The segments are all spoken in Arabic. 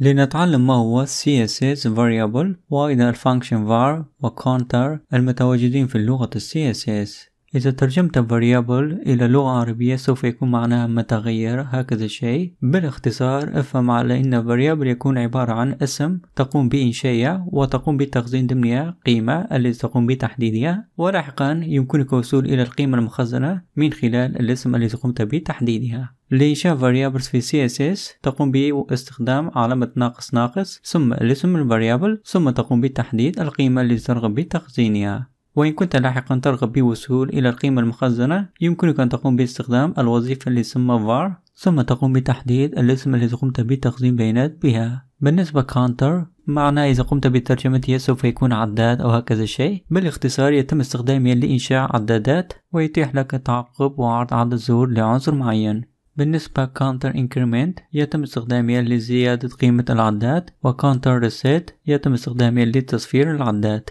لنتعلم ما هو CSS variable وأيضا الفانكشن var Counter المتواجدين في اللغة CSS إذا ترجمت variable إلى لغة عربية سوف يكون معناها متغير هكذا الشيء بالاختصار افهم على أن variable يكون عبارة عن اسم تقوم بإنشائه وتقوم بتخزين ضمنها قيمة التي تقوم بتحديدها ولاحقا يمكنك الوصول إلى القيمة المخزنة من خلال الاسم الذي قمت بتحديدها لإنشاء variables في CSS تقوم باستخدام علامة ناقص ناقص ثم الاسم الفاريبل ثم تقوم بتحديد القيمة التي ترغب بتخزينها وإن كنت لاحقا ترغب بوصول إلى القيمة المخزنة يمكنك أن تقوم باستخدام الوظيفة اللي تسمى var ثم تقوم بتحديد الاسم الذي قمت بتخزين بيانات بها بالنسبة counter معناه إذا قمت بترجمتها سوف يكون عداد أو هكذا شيء بالاختصار يتم استخدامها لإنشاء عدادات ويتيح لك تعقب وعرض عدد الزهور لعنصر معين بالنسبة counter increment يتم استخدامها لزيادة قيمة العداد و counter reset يتم استخدامها لتصفير العداد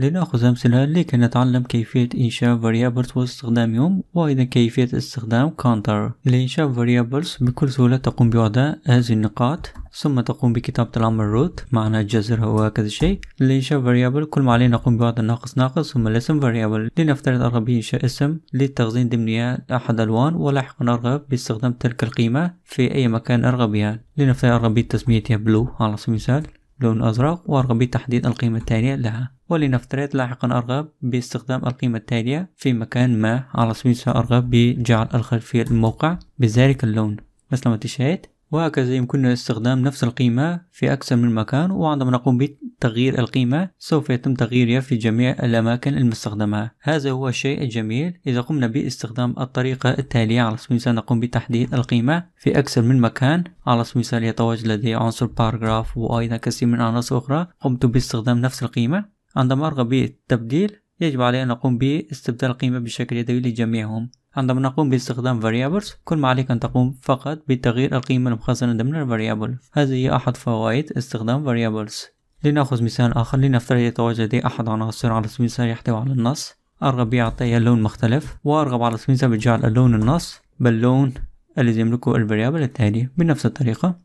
لنأخذ أمثلة لكي نتعلم كيفية إنشاء variables واستخدامهم وأيضا كيفية استخدام counter لإنشاء variables بكل سهولة تقوم بوضع هذه النقاط ثم تقوم بكتابة الأمر root معنى الجزر هو هكذا شيء لإنشاء variable كل ما علينا نقوم بوضع ناقص ناقص ثم الاسم variable لنفترض أرغب بإنشاء اسم للتخزين ضمن أحد الألوان ولاحقا أرغب باستخدام تلك القيمة في أي مكان أرغب بها لنفترض أرغب بتسميتها blue على سبيل المثال لون أزرق وأرغب بتحديد القيمة التالية لها ولنفترض لاحقا أرغب باستخدام القيمة التالية في مكان ما على سبيل سأرغب بجعل الخلفية الموقع بذلك اللون مثل ما تشاهد وهكذا يمكننا استخدام نفس القيمة في أكثر من مكان وعندما نقوم تغيير القيمة سوف يتم تغييرها في جميع الأماكن المستخدمة هذا هو الشيء الجميل إذا قمنا باستخدام الطريقة التالية على سبيل المثال نقوم بتحديد القيمة في أكثر من مكان على سبيل المثال يتواجد لدي عنصر باراجراف وأيضا كثير من العناصر أخرى قمت باستخدام نفس القيمة عندما أرغب بالتبديل يجب علي أن نقوم باستبدال القيمة بشكل يدوي لجميعهم عندما نقوم باستخدام variables كل ما عليك أن تقوم فقط بتغيير القيمة المخزنة ضمن ال variable هذه هي أحد فوائد استخدام variables لنأخذ مثال آخر لنفترض يتواجد أحد عناصر على سبيل المثال يحتوي على النص أرغب بإعطائه لون مختلف وأرغب على سبيل المثال بجعل اللون النص باللون الذي يملكه الفاريابل التالي بنفس الطريقة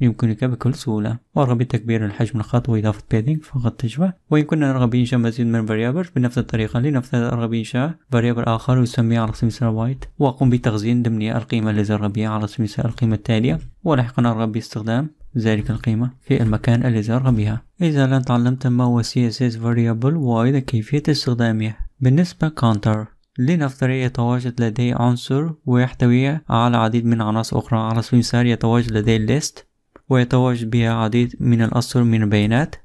يمكنك بكل سهولة وأرغب بتكبير الحجم الخط وإضافة بيدنج فقط تشبه ويمكننا أرغب بإنشاء مزيد من الفاريابل بنفس الطريقة لنفترض أرغب بإنشاء فاريابل آخر يسميه على سبيل المثال وايت وأقوم بتخزين ضمن القيمة التي أرغب بها على سبيل المثال القيمة التالية ولاحقا أرغب باستخدام ذلك القيمة في المكان الذي بها إذا لن تعلمت ما هو CSS variable وأيضا كيفية استخدامه بالنسبة counter لنفترض يتواجد لدي عنصر ويحتوي على عديد من عناصر أخرى على سبيل المثال يتواجد لدي list ويتواجد بها عديد من الأسطر من البيانات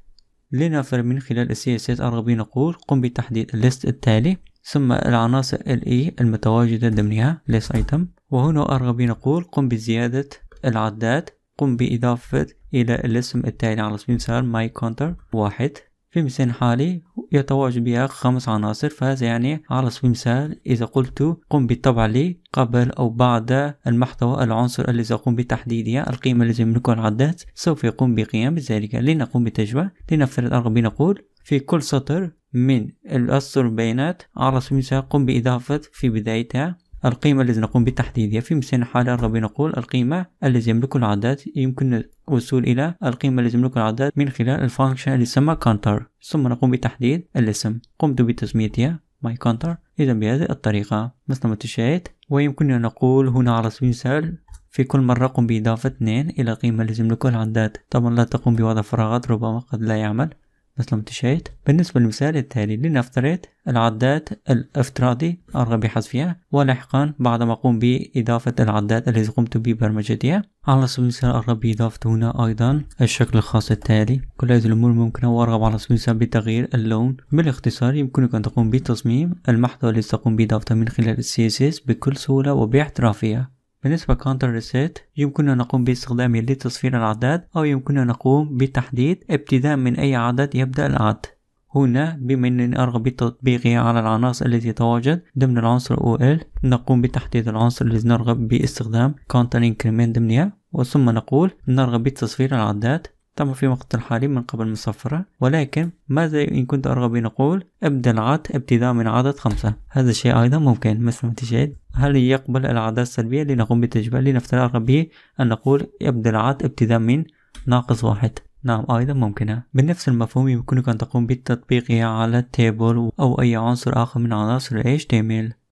لنفترض من خلال CSS ارغب نقول قم بتحديد الليست التالي ثم العناصر الاي e المتواجدة ضمنها list item وهنا ارغب نقول قم بزيادة العداد قم بإضافة إلى الاسم التالي على سبيل المثال ماي كونتر واحد في مثال حالي يتواجد بها خمس عناصر فهذا يعني على سبيل المثال إذا قلت قم بالطبع لي قبل أو بعد المحتوى العنصر الذي سأقوم بتحديده القيمة التي يملكها العداد سوف يقوم بقيام بذلك لنقوم بالتجربة لنفترض أن نقول في كل سطر من الأسطر البيانات على سبيل المثال قم بإضافة في بدايتها القيمة التي نقوم بتحديدها في مثال الحالة الرابع نقول القيمة التي يملكها العدد يمكن الوصول إلى القيمة التي يملك العدد من خلال الفانكشن التي يسمى counter ثم نقوم بتحديد الاسم قمت بتسميتها my counter إذا بهذه الطريقة مثل ما تشاهد ويمكننا نقول هنا على سبيل المثال في كل مرة قم بإضافة 2 إلى القيمة التي يملكها العداد طبعا لا تقوم بوضع فراغات ربما قد لا يعمل مثل ما تشاهد بالنسبة للمثال التالي لنفترض العداد الافتراضي أرغب بحذفها ولاحقا بعدما أقوم بإضافة العداد الذي قمت ببرمجتها على سبيل المثال أرغب بإضافة هنا أيضا الشكل الخاص التالي كل هذه الأمور ممكنة وأرغب على سبيل المثال بتغيير اللون بالاختصار يمكنك أن تقوم بتصميم المحتوى الذي تقوم بإضافته من خلال السي اس اس بكل سهولة وباحترافية بالنسبة لCounter reset يمكننا نقوم باستخدامه لتصفير الأعداد أو يمكننا نقوم بتحديد ابتداء من أي عدد يبدأ العد هنا بما أننا أرغب بتطبيقه على العناصر التي تتواجد ضمن العنصر OL نقوم بتحديد العنصر الذي نرغب باستخدام counter increment ضمنها وثم نقول نرغب بتصفير الأعداد طبعا في وقت الحالي من قبل مصفرة ولكن ماذا إن كنت أرغب أن أقول ابدأ العد ابتداء من عدد خمسة هذا الشيء أيضا ممكن مثل ما تشاهد هل يقبل العادات السلبية لنقوم بالتجربة لنفترض أرغب به أن نقول ابدأ العد ابتداء من ناقص واحد نعم أيضا ممكنة بنفس المفهوم يمكنك أن تقوم بتطبيقها على التيبل أو أي عنصر آخر من عناصر ال HTML